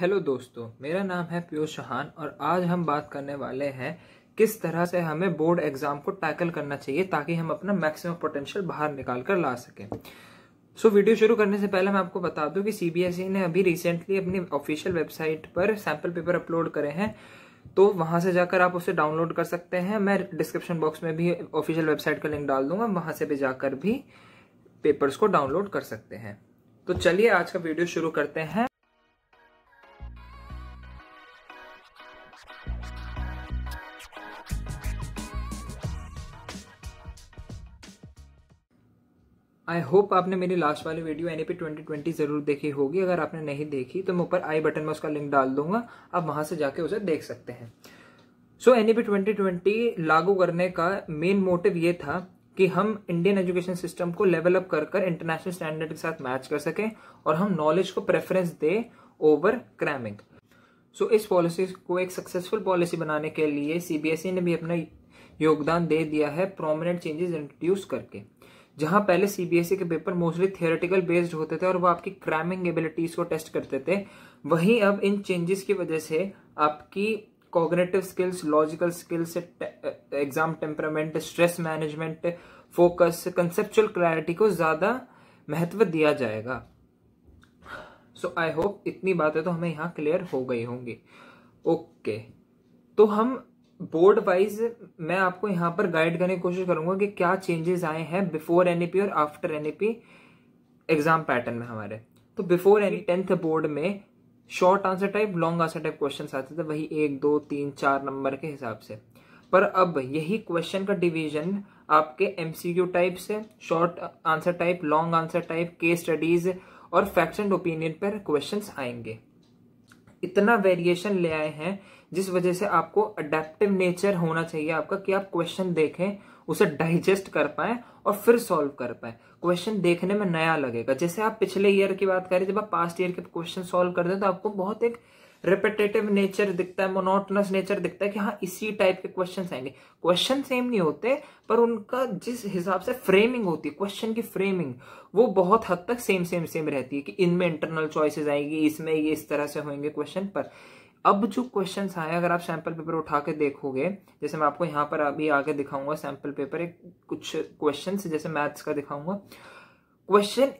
Hello दोस्तों मेरा नाम है पीयूष चौहान और आज हम बात करने वाले हैं किस तरह से हमें बोर्ड एग्जाम को टैकल करना चाहिए ताकि हम अपना मैक्सिमम पोटेंशियल बाहर निकाल कर ला सकें सो so, वीडियो शुरू करने से पहले मैं आपको बता दूं कि सीबीएसई e ने अभी रिसेंटली अपनी ऑफिशियल वेबसाइट पर सैम्पल पेपर अपलोड करे हैं तो वहां से जाकर आप उसे डाउनलोड कर सकते हैं मैं डिस्क्रिप्शन बॉक्स में भी ऑफिशियल वेबसाइट का लिंक डाल दूंगा वहां से भी जाकर भी पेपर्स को डाउनलोड कर सकते हैं तो चलिए आज का वीडियो शुरू करते हैं आई होप आपने मेरी लास्ट वाली video N P twenty twenty जरूर देखी होगी अगर आपने नहीं देखी तो मैं ऊपर आई बटन में उसका लिंक डाल दूंगा आप वहां से जाके उसे देख सकते हैं so N P twenty twenty लागू करने का मेन मोटिव ये था कि हम इंडियन एजुकेशन सिस्टम को लेवल अप कर इंटरनेशनल स्टैंडर्ड के साथ मैच कर सकें और हम नॉलेज को प्रेफरेंस दे ओवर क्रैमिंग सो इस पॉलिसी को एक सक्सेसफुल पॉलिसी बनाने के लिए सीबीएसई e ने भी अपना योगदान दे दिया है प्रोमिनेंट चेंजेस इंट्रोड्यूस करके जहां पहले सीबीएसई e के पेपर मोस्टली थियोरेटिकल बेस्ड होते थे और वो आपकी क्रैमिंग एबिलिटीज को टेस्ट करते थे वहीं अब इन चेंजेस की वजह से आपकी cognitive skills logical skills exam temperament stress management focus conceptual clarity को ज़्यादा महत्व दिया जाएगा सो आई होप इतनी बातें तो हमें यहाँ क्लियर हो गई होंगी ओके okay. तो हम बोर्ड वाइज मैं आपको यहाँ पर गाइड करने की कोशिश करूंगा कि क्या चेंजेस आए हैं बिफोर एनएपी और आफ्टर एनएपी एग्जाम पैटर्न में हमारे तो बिफोर एनी टेंथ बोर्ड में short answer type long answer type question आते थे वही एक दो तीन चार नंबर के हिसाब से पर अब यही क्वेश्चन का डिवीजन आपके एमसीक्यू टाइप से short answer type long answer type case studies और फैक्ट एंड ओपिनियन पर क्वेश्चन आएंगे इतना वेरिएशन ले आए हैं जिस वजह से आपको अडेप्टिव नेचर होना चाहिए आपका कि आप क्वेश्चन देखें उसे डाइजेस्ट कर पाए और फिर सॉल्व कर पाए क्वेश्चन देखने में नया लगेगा जैसे आप पिछले ईयर की बात करें जब आप पास्ट ईयर के क्वेश्चन सॉल्व कर दें तो आपको बहुत एक रिपेटेटिव नेचर दिखता है मोनोटनस नेचर दिखता है कि हाँ इसी टाइप के क्वेश्चन आएंगे क्वेश्चन सेम नहीं होते पर उनका जिस हिसाब से फ्रेमिंग होती है क्वेश्चन की फ्रेमिंग वो बहुत हद तक सेम सेम सेम रहती है कि इनमें इंटरनल चॉइसेस आएगी इसमें ये इस तरह से होंगे क्वेश्चन पर अब जो क्वेश्चन आए अगर आप सैम्पल पेपर उठा के देखोगे जैसे मैं आपको यहाँ पर अभी आगे दिखाऊंगा सैम्पल पेपर एक कुछ क्वेश्चन जैसे मैथ्स का दिखाऊंगा क्वेश्चन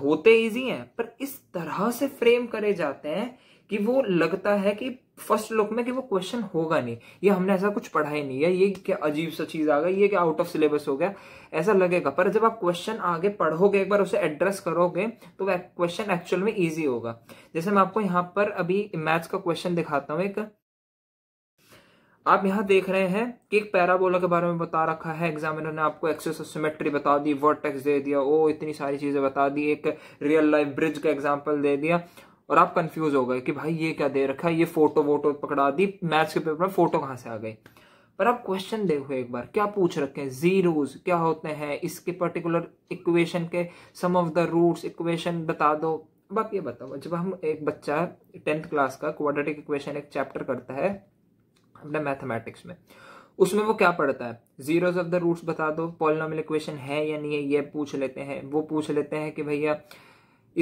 होते इजी हैं पर इस तरह से फ्रेम करे जाते हैं कि वो लगता है कि फर्स्ट लुक में कि वो क्वेश्चन होगा नहीं ये हमने ऐसा कुछ पढ़ा ही नहीं है ये क्या अजीब सा चीज आ गई ये क्या आउट ऑफ सिलेबस हो गया ऐसा लगेगा पर जब आप क्वेश्चन आगे पढ़ोगे एक बार उसे एड्रेस करोगे तो वह क्वेश्चन एक्चुअल में ईजी होगा जैसे मैं आपको यहाँ पर अभी मैथ्स का क्वेश्चन दिखाता हूँ एक आप यहां देख रहे हैं कि एक पैराबोला के बारे में बता रखा है एग्जामिनर ने आपको एक्सेस ऑफ सिमेट्री बता दी वर्टेक्स दे दिया ओ इतनी सारी चीजें बता दी एक रियल लाइफ ब्रिज का एग्जाम्पल दे दिया और आप कंफ्यूज हो गए कि भाई ये क्या दे रखा है ये फोटो वोटो पकड़ा दी मैथ्स के पेपर में फोटो कहाँ से आ गई पर आप क्वेश्चन देखो एक बार क्या पूछ रखे हैं जीरोज क्या होते हैं इसके पर्टिकुलर इक्वेशन के sum of the roots equation बता दो अब आप ये बताओ जब हम एक बच्चा टेंथ क्लास का क्वाड्रेटिक इक्वेशन एक चैप्टर करता है अपने मैथमेटिक्स में उसमें वो क्या पढ़ता है जीरोज ऑफ द रूट्स बता दो पॉलिनोमियल इक्वेशन है या नहीं है ये पूछ लेते हैं वो पूछ लेते हैं कि भैया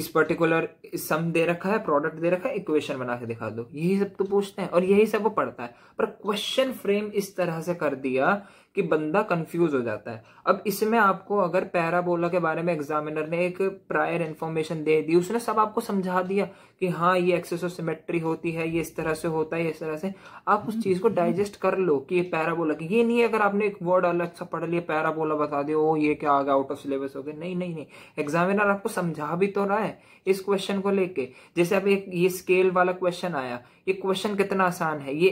इस पर्टिकुलर सम दे रखा है प्रोडक्ट दे रखा है इक्वेशन बना के दिखा दो यही सब तो पूछते हैं और यही सब वो पढ़ता है पर क्वेश्चन फ्रेम इस तरह से कर दिया कि बंदा कंफ्यूज हो जाता है अब इसमें आपको अगर पैराबोला के बारे में एग्जामिनर ने एक प्रायर इन्फॉर्मेशन दे दी उसने सब आपको समझा दिया कि हाँ ये सिमेट्री होती है ये इस तरह से होता है इस तरह से आप उस चीज को डाइजेस्ट हम्म। कर लो कि ये पैराबोला की ये नहीं है अगर आपने एक वर्ड अलग सा पढ़ लिया पैराबोला बता दिया ओ ये क्या आ गया आउट ऑफ सिलेबस हो गया नहीं नहीं नहीं एग्जामिनर आपको समझा भी तो रहा है इस क्वेश्चन को लेके जैसे अब एक ये स्केल वाला क्वेश्चन आया ये क्वेश्चन कितना आसान है ये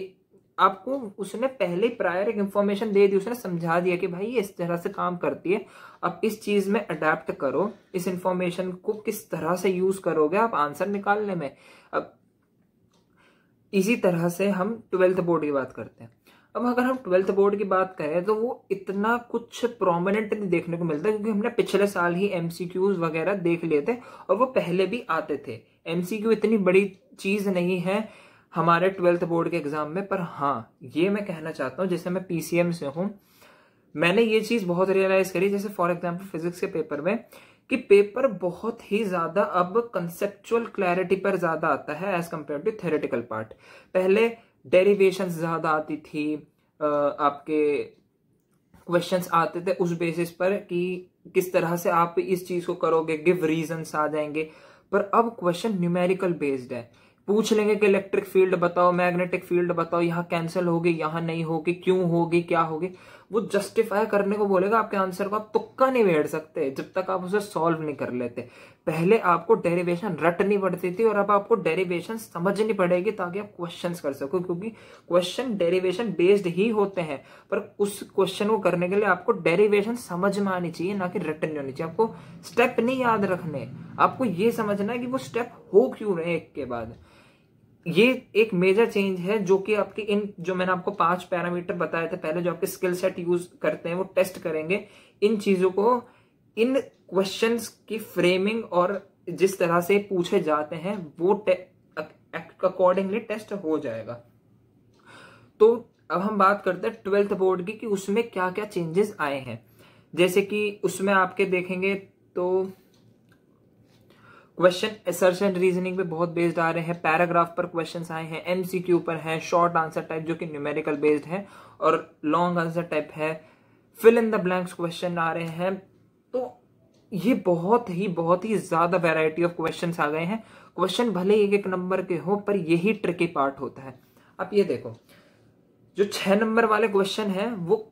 आपको उसने पहले प्रायर एक इंफॉर्मेशन दे दी उसने समझा दिया कि भाई ये इस तरह से काम करती है अब इस चीज में अडेप्ट करो इस इंफॉर्मेशन को किस तरह से यूज करोगे आप आंसर निकालने में अब इसी तरह से हम ट्वेल्थ बोर्ड की बात करते हैं अब अगर हम ट्वेल्थ बोर्ड की बात करें तो वो इतना कुछ प्रोमिनेंट नहीं देखने को मिलता क्योंकि हमने पिछले साल ही एम वगैरह देख लिए थे और वो पहले भी आते थे एमसीक्यू इतनी बड़ी चीज नहीं है हमारे ट्वेल्थ बोर्ड के एग्जाम में पर हाँ ये मैं कहना चाहता हूँ जैसे मैं पीसीएम से हूँ मैंने ये चीज बहुत रियलाइज करी जैसे फॉर एग्जाम्पल फिजिक्स के पेपर में कि पेपर बहुत ही ज्यादा अब कंसेप्चुअल क्लैरिटी पर ज्यादा आता है as compare to theoretical part पहले डेरिवेशन ज्यादा आती थी आपके क्वेश्चंस आते थे उस बेसिस पर कि किस तरह से आप इस चीज को करोगे गिव रीजंस आ जाएंगे पर अब क्वेश्चन न्यूमेरिकल बेस्ड है पूछ लेंगे कि इलेक्ट्रिक फील्ड बताओ मैग्नेटिक फील्ड बताओ यहाँ कैंसिल होगी यहाँ नहीं होगी क्यों होगी क्या होगी वो जस्टिफाई करने को बोलेगा आपके आंसर को आप तुक्का नहीं बैठ सकते जब तक आप उसे सॉल्व नहीं कर लेते पहले आपको डेरिवेशन रटनी पड़ती थी और अब आपको डेरिवेशन समझनी पड़ेगी ताकि आप क्वेश्चन कर सको क्योंकि क्वेश्चन डेरिवेशन बेस्ड ही होते हैं पर उस क्वेश्चन को करने के लिए आपको डेरिवेशन समझ में आनी चाहिए ना कि रटनी होनी चाहिए आपको स्टेप नहीं याद रखने आपको ये समझना है कि वो स्टेप हो क्यों रहे एक के बाद ये एक मेजर चेंज है जो कि आपकी इन जो मैंने आपको पांच पैरामीटर बताए थे पहले जो आपके स्किल सेट यूज करते हैं वो टेस्ट करेंगे इन चीजों को इन क्वेश्चन की फ्रेमिंग और जिस तरह से पूछे जाते हैं वो अकॉर्डिंगली टेस्ट हो जाएगा तो अब हम बात करते हैं ट्वेल्थ बोर्ड की कि उसमें क्या क्या चेंजेस आए हैं जैसे कि उसमें आपके देखेंगे तो क्वेश्चन एसर्शन रीजनिंग पे बहुत बेस्ड आ रहे हैं पैराग्राफ पर क्वेश्चंस आए हैं एमसीक्यू पर है शॉर्ट आंसर टाइप जो कि न्यूमेरिकल बेस्ड है और लॉन्ग आंसर टाइप है fill in the blanks question आ रहे हैं तो ये बहुत ही बहुत ही ज्यादा वेराइटी ऑफ क्वेश्चन आ गए हैं क्वेश्चन भले एक एक नंबर के हो पर यही ट्रिकी पार्ट होता है आप ये देखो जो छह नंबर वाले क्वेश्चन है वो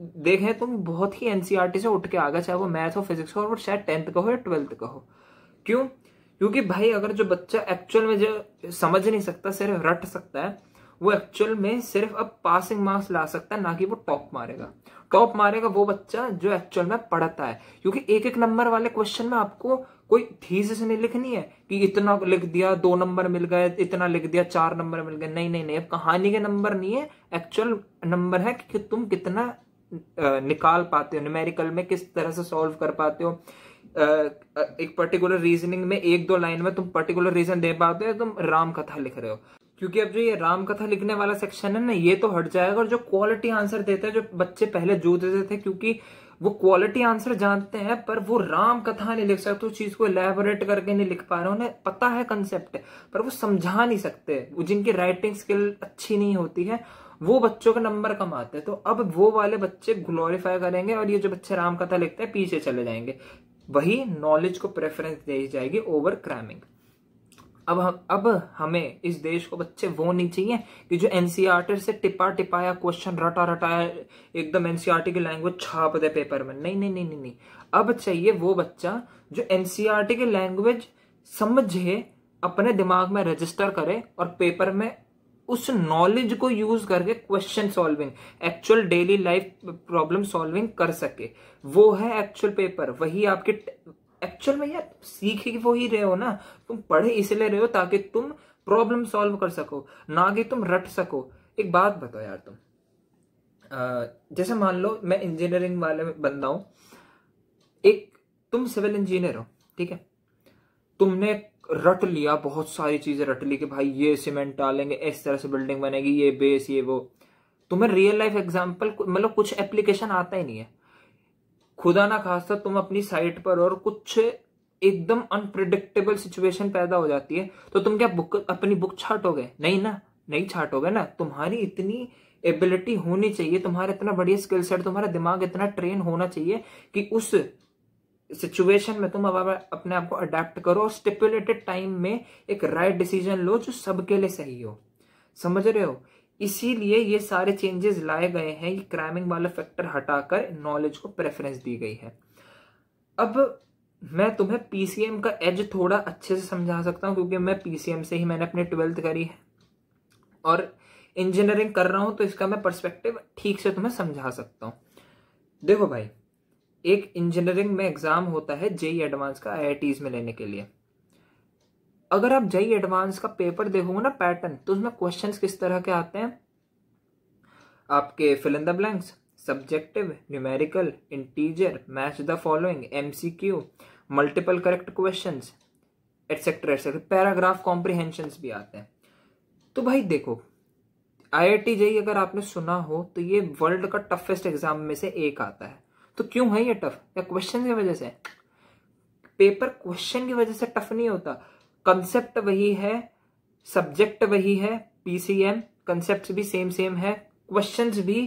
देखें तुम बहुत ही एनसीआरटी e से उठ के आ गए चाहे वो मैथ हो फिजिक्स हो और शायद टेंथ का हो या ट्वेल्थ का हो क्यों क्योंकि भाई अगर जो बच्चा एक्चुअल में जो समझ नहीं सकता सिर्फ रट सकता है वो एक्चुअल में सिर्फ अब पासिंग मार्क्स ला सकता है ना कि वो टॉप मारेगा टॉप मारेगा वो बच्चा जो एक्चुअल में पढ़ता है क्योंकि एक एक नंबर वाले क्वेश्चन में आपको कोई से नहीं लिखनी है कि इतना लिख दिया दो नंबर मिल गए इतना लिख दिया चार नंबर मिल गए नहीं नहीं नहीं अब कहानी के नंबर नहीं है एक्चुअल नंबर है कि तुम कितना निकाल पाते हो न्यूमेरिकल में किस तरह से सॉल्व कर पाते हो एक पर्टिकुलर रीजनिंग में एक दो लाइन में तुम पर्टिकुलर रीजन दे पाते हो तुम राम कथा लिख रहे हो क्योंकि अब जो ये राम कथा लिखने वाला सेक्शन है ना ये तो हट जाएगा और जो क्वालिटी आंसर देता है जो बच्चे पहले जो देते थे क्योंकि वो क्वालिटी आंसर जानते हैं पर वो राम कथा नहीं लिख सकते उस चीज को इलेबोरेट करके नहीं लिख पा रहे उन्हें पता है कंसेप्ट पर वो समझा नहीं सकते वो जिनकी राइटिंग स्किल अच्छी नहीं होती है वो बच्चों के नंबर कम आते हैं तो अब वो वाले बच्चे ग्लोरीफाई करेंगे और ये जो बच्चे राम कथा लिखते हैं पीछे चले जाएंगे वही नॉलेज को प्रेफरेंस दी जाएगी ओवर क्रैमिंग अब हम अब हमें इस देश को बच्चे वो नहीं चाहिए कि जो एनसीआर e से टिपा टिपाया क्वेश्चन रटा रटाया एकदम एनसीआर e की लैंग्वेज छाप दे पेपर में नहीं नहीं नहीं नहीं नहीं अब चाहिए वो बच्चा जो एनसीआर e की लैंग्वेज समझे अपने दिमाग में रजिस्टर करे और पेपर में उस नॉलेज को यूज करके question solving actual daily life problem solving कर सके वो है एक्चुअल पेपर वही आपके एक्चुअल में यार सीख वो ही रहे हो ना तुम पढ़े इसलिए रहे हो ताकि तुम प्रॉब्लम सॉल्व कर सको ना कि तुम रट सको एक बात बताओ यार तुम जैसे मान लो मैं इंजीनियरिंग वाले बंदा हूं एक तुम सिविल इंजीनियर हो ठीक है तुमने रट लिया बहुत सारी चीजें रट ली कि भाई ये सीमेंट डालेंगे इस तरह से बिल्डिंग बनेगी ये बेस ये वो तुम्हें रियल लाइफ एग्जाम्पल मतलब कुछ एप्लीकेशन आता ही नहीं है खुदा ना खासा तुम अपनी साइट पर और कुछ एकदम अनप्रिडिक्टेबल सिचुएशन पैदा हो जाती है तो तुम क्या बुक अपनी बुक छाटोगे नहीं ना नहीं छाटोगे ना तुम्हारी इतनी एबिलिटी होनी चाहिए तुम्हारा इतना बढ़िया स्किल सेट तुम्हारा दिमाग इतना ट्रेन होना चाहिए कि उस सिचुएशन में तुम अब अपने आप को अडेप्ट करो और स्टिपुलेटेड टाइम में एक राइट right डिसीजन लो जो सबके लिए सही हो समझ रहे हो इसीलिए ये सारे चेंजेस लाए गए हैं ये क्राइमिंग वाला फैक्टर हटाकर नॉलेज को प्रेफरेंस दी गई है अब मैं तुम्हें पीसीएम का एज थोड़ा अच्छे से समझा सकता हूँ क्योंकि मैं पीसीएम से ही मैंने अपनी ट्वेल्थ करी है और इंजीनियरिंग कर रहा हूं तो इसका मैं पर्सपेक्टिव ठीक से तुम्हें समझा सकता हूँ देखो भाई एक इंजीनियरिंग में एग्जाम होता है जेई एडवांस e का आई में लेने के लिए अगर आप जेई एडवांस e का पेपर देखोगे ना पैटर्न तो उसमें क्वेश्चन किस तरह के आते हैं आपके fill in the blanks subjective numerical integer match the following MCQ multiple correct question etcetera etcetera paragraph comprehension भी आते हैं तो भाई देखो आई आई टी जेई अगर आपने सुना हो तो ये वर्ल्ड का टफेस्ट एग्जाम में से एक आता है तो क्यों है ये टफ या क्वेश्चन की वजह से पेपर क्वेश्चन की वजह से टफ नहीं होता कंसेप्ट वही है सब्जेक्ट वही है पीसीएम कंसेप्ट भी सेम सेम है क्वेश्चंस भी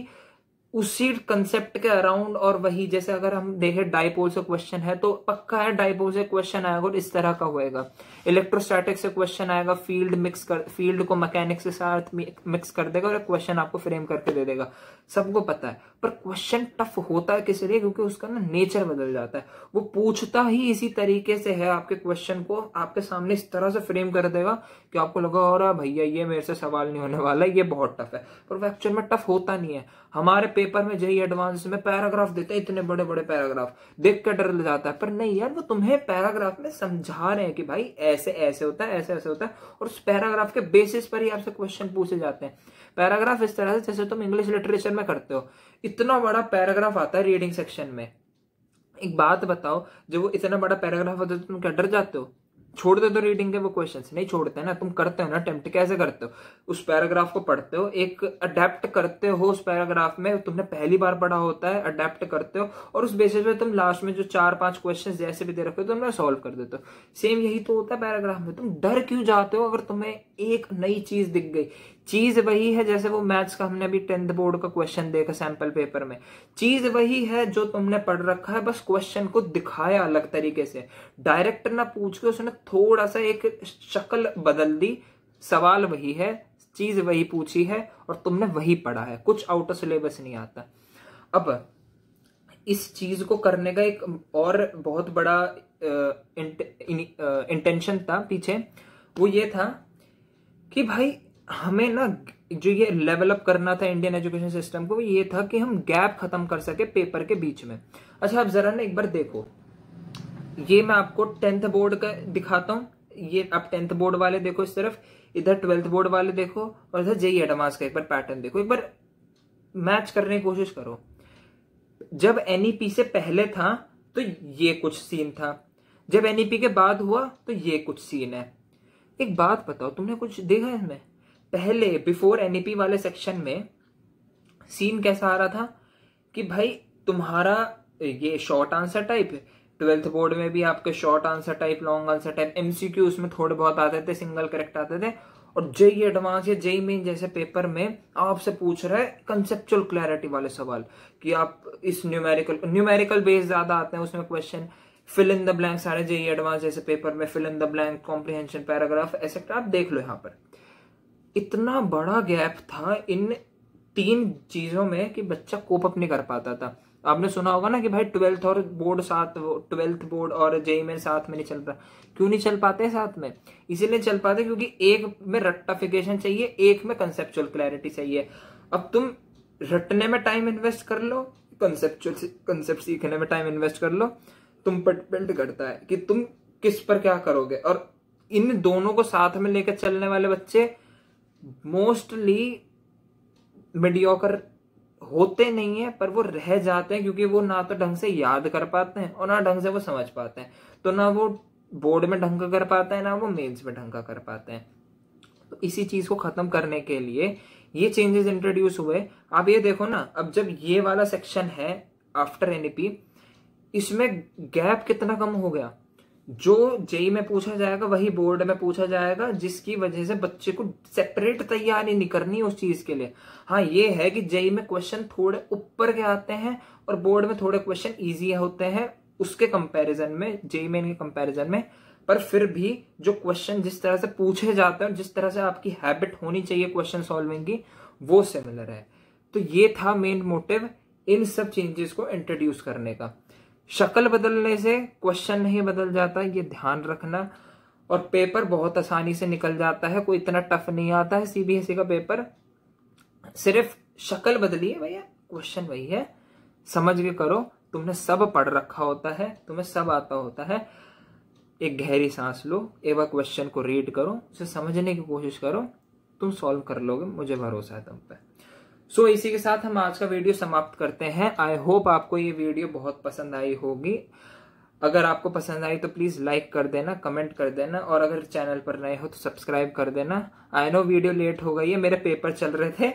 उसी कंसेप्ट के अराउंड और वही जैसे अगर हम देखें डाइपोल से क्वेश्चन है तो पक्का है डाइपोल से क्वेश्चन आएगा और इस तरह का होएगा इलेक्ट्रोस्टैटिक से क्वेश्चन आएगा फील्ड मिक्स कर फील्ड को मैकेनिक्स के साथ मिक्स कर देगा और क्वेश्चन आपको फ्रेम करके दे देगा सबको पता है पर क्वेश्चन टफ होता है किस लिए क्योंकि उसका ना नेचर बदल जाता है वो पूछता ही इसी तरीके से है आपके क्वेश्चन को आपके सामने इस तरह से फ्रेम कर देगा कि आपको लगा और भैया ये मेरे से सवाल नहीं होने वाला ये बहुत टफ है पर वो एक्चुअल में टफ होता नहीं है हमारे पेपर में जई एडवांस में पैराग्राफ देते हैं इतने बड़े बड़े पैराग्राफ देख के डर जाता है पर नहीं यार वो तुम्हें पैराग्राफ में समझा रहे हैं कि भाई ऐसे ऐसे होता है ऐसे ऐसे होता है और उस पैराग्राफ के बेसिस पर ही आपसे क्वेश्चन पूछे जाते हैं पैराग्राफ इस तरह से जैसे तुम इंग्लिश लिटरेचर में करते हो इतना बड़ा पैराग्राफ आता है रीडिंग सेक्शन में एक बात बताओ जब वो इतना बड़ा पैराग्राफ होता है तो तुम क्या डर जाते हो छोड़ दे तो रीडिंग के वो क्वेश्चन नहीं छोड़ते ना तुम करते हो ना अटेम्प्ट कैसे करते हो उस पैराग्राफ को पढ़ते हो एक अडेप्ट करते हो उस पैराग्राफ में तुमने पहली बार पढ़ा होता है अडेप्ट करते हो और उस बेसिस पे तुम लास्ट में जो चार पांच क्वेश्चन जैसे भी दे रखे हो तुमने सॉल्व कर देते हो सेम यही तो होता है पैराग्राफ में तुम डर क्यों जाते हो अगर तुम्हें एक नई चीज दिख गई चीज वही है जैसे वो मैथ्स का हमने अभी टेंथ बोर्ड का क्वेश्चन देखा सैंपल पेपर में चीज वही है जो तुमने पढ़ रखा है बस क्वेश्चन को दिखाया अलग तरीके से डायरेक्टर ना पूछ के उसने थोड़ा सा एक शक्ल बदल दी सवाल वही है चीज वही पूछी है और तुमने वही पढ़ा है कुछ आउट ऑफ सिलेबस नहीं आता अब इस चीज को करने का एक और बहुत बड़ा इंटेंशन था पीछे वो ये था कि भाई हमें ना जो ये लेवल अप करना था इंडियन एजुकेशन सिस्टम को ये था कि हम गैप खत्म कर सके पेपर के बीच में अच्छा आप जरा ना एक बार देखो ये मैं आपको टेंथ बोर्ड का दिखाता हूँ ये आप टेंथ बोर्ड वाले देखो इस तरफ इधर ट्वेल्थ बोर्ड वाले देखो और इधर जेई एडवांस e का एक बार पैटर्न देखो एक बार मैच करने की कोशिश करो जब एनईपी e से पहले था तो ये कुछ सीन था जब एनईपी e के बाद हुआ तो ये कुछ सीन है एक बात बताओ तुमने कुछ देखा है इसमें पहले बिफोर एनईपी वाले सेक्शन में सीन कैसा आ रहा था कि भाई तुम्हारा ये short answer type twelfth board में भी आपके short answer type long answer type MCQ उसमें थोड़े बहुत आते थे सिंगल करेक्ट आते थे और जेई एडवांस e या जेई मेन e जैसे पेपर में आपसे पूछ रहा है कंसेप्चुअल क्लैरिटी वाले सवाल कि आप इस न्यूमेरिकल न्यूमेरिकल बेस ज्यादा आते हैं उसमें question fill in the blank सारे जेई एडवांस e जैसे पेपर में fill in the blank comprehension paragraph etcetera आप देख लो यहाँ पर इतना बड़ा गैप था इन तीन चीज़ों में कि बच्चा कोप अप नहीं कर पाता था आपने सुना होगा ना कि भाई ट्वेल्थ और बोर्ड साथ ट्वेल्थ बोर्ड और जेई में साथ में नहीं चल रहा क्यों नहीं चल पाते साथ में इसीलिए चल पाते क्योंकि एक में रट्टाफिकेशन चाहिए एक में कंसेप्चुअल क्लैरिटी चाहिए अब तुम रटने में टाइम इन्वेस्ट कर लो कंसेप्चुअल कंसेप्ट सीखने में टाइम इन्वेस्ट कर लो तुम पर डिपेंड करता है कि तुम किस पर क्या करोगे और इन दोनों को साथ में लेकर चलने वाले बच्चे मोस्टली मीडियोकर होते नहीं है पर वो रह जाते हैं क्योंकि वो ना तो ढंग से याद कर पाते हैं और ना ढंग से वो समझ पाते हैं तो ना वो बोर्ड में ढंग कर पाते हैं ना वो मेन्स में ढंग कर पाते हैं तो इसी चीज को खत्म करने के लिए ये चेंजेस इंट्रोड्यूस हुए आप ये देखो ना अब जब ये वाला सेक्शन है आफ्टर एनपी e इसमें गैप कितना कम हो गया जो जेई में पूछा जाएगा वही बोर्ड में पूछा जाएगा जिसकी वजह से बच्चे को सेपरेट तैयारी नहीं करनी उस चीज के लिए हाँ ये है कि जेई में क्वेश्चन थोड़े ऊपर के आते हैं और बोर्ड में थोड़े क्वेश्चन ईजी होते हैं उसके कंपैरिजन में जेई मेन के कंपैरिजन में पर फिर भी जो क्वेश्चन जिस तरह से पूछे जाते हैं जिस तरह से आपकी हैबिट होनी चाहिए क्वेश्चन सॉल्विंग की वो सिमिलर है तो ये था मेन मोटिव इन सब चेंजेस को इंट्रोड्यूस करने का शक्ल बदलने से क्वेश्चन नहीं बदल जाता ये ध्यान रखना और पेपर बहुत आसानी से निकल जाता है कोई इतना टफ नहीं आता है सीबीएसई e का पेपर सिर्फ शक्ल बदली है भैया क्वेश्चन वही है समझ के करो तुमने सब पढ़ रखा होता है तुम्हें सब आता होता है एक गहरी सांस लो एक क्वेश्चन को रीड करो उसे समझने की कोशिश करो तुम सॉल्व कर लोगे मुझे भरोसा है तुम पर सो so, इसी के साथ हम आज का वीडियो समाप्त करते हैं आई होप आपको ये वीडियो बहुत पसंद आई होगी अगर आपको पसंद आई तो प्लीज़ लाइक कर देना कमेंट कर देना और अगर चैनल पर नए हो तो सब्सक्राइब कर देना आई नो वीडियो लेट हो गई है मेरे पेपर चल रहे थे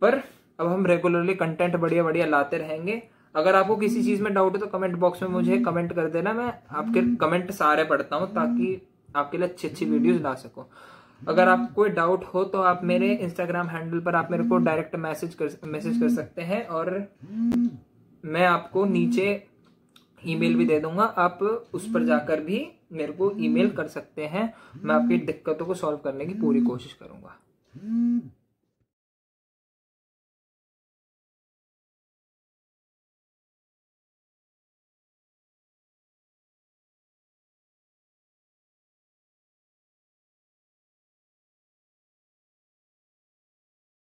पर अब हम रेगुलरली कंटेंट बढ़िया बढ़िया लाते रहेंगे अगर आपको किसी चीज़ में डाउट हो तो कमेंट बॉक्स में मुझे कमेंट कर देना मैं आपके कमेंट सारे पढ़ता हूँ ताकि आपके लिए अच्छी अच्छी वीडियोज ला सकूँ अगर आप कोई डाउट हो तो आप मेरे इंस्टाग्राम हैंडल पर आप मेरे को डायरेक्ट मैसेज कर मैसेज कर सकते हैं और मैं आपको नीचे ईमेल भी दे दूंगा आप उस पर जाकर भी मेरे को ईमेल कर सकते हैं मैं आपकी दिक्कतों को सॉल्व करने की पूरी कोशिश करूंगा